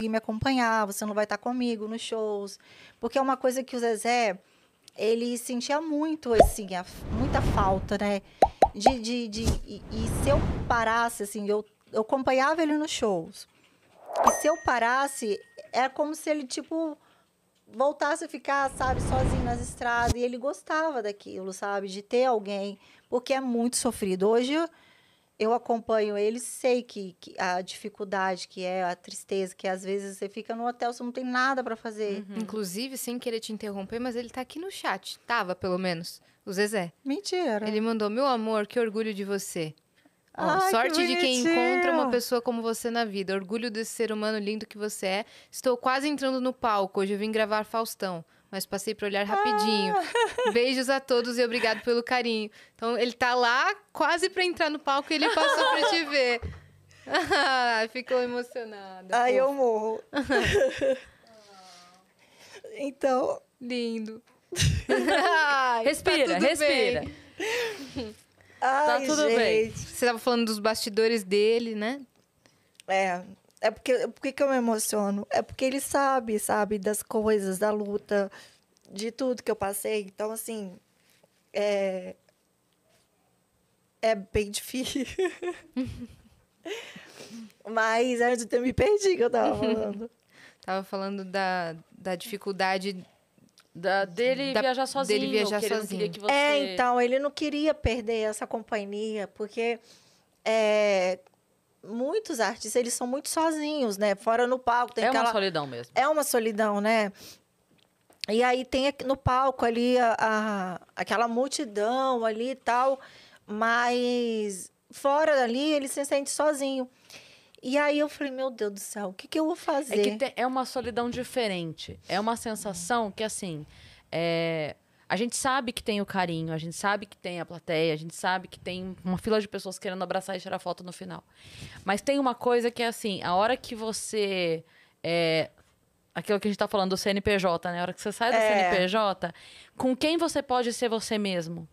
conseguir me acompanhar, você não vai estar comigo nos shows. Porque é uma coisa que o Zezé, ele sentia muito, assim, a, muita falta, né? De, de, de e, e, se eu parasse, assim, eu, eu acompanhava ele nos shows. E se eu parasse, era é como se ele, tipo, voltasse a ficar, sabe, sozinho nas estradas. E ele gostava daquilo, sabe? De ter alguém, porque é muito sofrido. Hoje... Eu, eu acompanho eles, sei que, que, a dificuldade que é, a tristeza, que é, às vezes você fica no hotel, você não tem nada para fazer. Uhum. uhum. Inclusive, sem querer te interromper, mas ele tá aqui no chat. Tava, pelo menos. O Zezé. Mentira. Ele mandou: Meu amor, que orgulho de você. Oh, Ai, sorte que de quem encontra uma pessoa como você na vida. Orgulho desse ser humano lindo que você é. Estou quase entrando no palco. Hoje eu vim gravar Faustão mas passei para olhar ah! rapidinho. Ah. Beijos a todos e obrigado pelo carinho. Então ele tá lá quase para entrar no palco e ele passou para te ver. Ficou emocionada. aí eu morro. então, lindo. Ai, tá respira, tá respira. Bem. Ai, tá tudo gente. bem. Você tava falando dos bastidores dele, né? É, é porque, é porque que eu me emociono? É porque ele sabe, sabe, das coisas, da luta, de tudo que eu passei. Então, assim, é, é bem difícil. Mas antes eu me perdi que eu tava falando. tava falando da, da dificuldade da, dele da, viajar sozinho. Dele viajar sozinho. Você... É, então, ele não queria perder essa companhia, porque é, muitos artistas, eles são muito sozinhos, né? Fora no palco. é aquela... uma solidão mesmo. É uma solidão, né? E aí tem no palco ali a, a, aquela multidão ali e tal, mas fora dali ele se sente sozinho. E aí eu falei, meu Deus do céu, o que, que eu vou é fazer? É, tem, é uma solidão diferente. É uma sensação que, assim, é, a gente sabe que tem o carinho, a gente sabe que tem a plateia, a gente sabe que tem uma fila de pessoas querendo abraçar e tirar foto no final. Mas tem uma coisa que é assim, a hora que você. É, aquilo que a gente está falando do CNPJ, né? A hora que você sai do é. CNPJ, com quem você pode ser você mesmo?